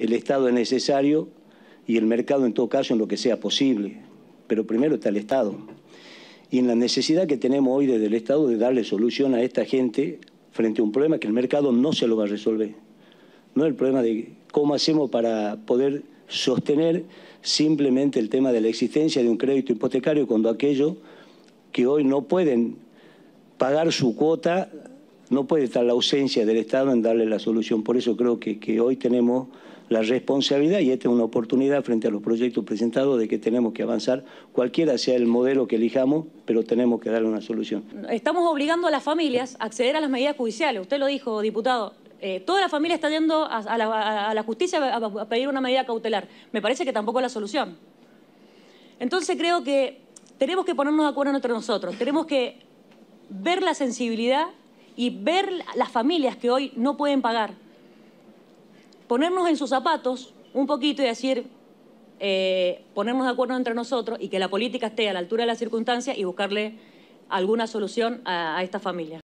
El Estado es necesario y el mercado en todo caso en lo que sea posible, pero primero está el Estado. Y en la necesidad que tenemos hoy desde el Estado de darle solución a esta gente frente a un problema que el mercado no se lo va a resolver. No el problema de cómo hacemos para poder sostener simplemente el tema de la existencia de un crédito hipotecario cuando aquellos que hoy no pueden pagar su cuota no puede estar la ausencia del Estado en darle la solución. Por eso creo que, hoy tenemos la responsabilidad y esta es una oportunidad frente a los proyectos presentados de que tenemos que avanzar, cualquiera sea el modelo que elijamos, pero tenemos que darle una solución. Estamos obligando a las familias a acceder a las medidas judiciales. Usted lo dijo, diputado. Eh, toda la familia está yendo a, la, justicia a, a pedir una medida cautelar. Me parece que tampoco es la solución. Entonces creo que tenemos que ponernos de acuerdo entre nosotros, tenemos que ver la sensibilidad y ver las familias que hoy no pueden pagar, ponernos en sus zapatos un poquito y decir, eh, ponernos de acuerdo entre nosotros y que la política esté a la altura de las circunstancias y buscarle alguna solución a, estas familias.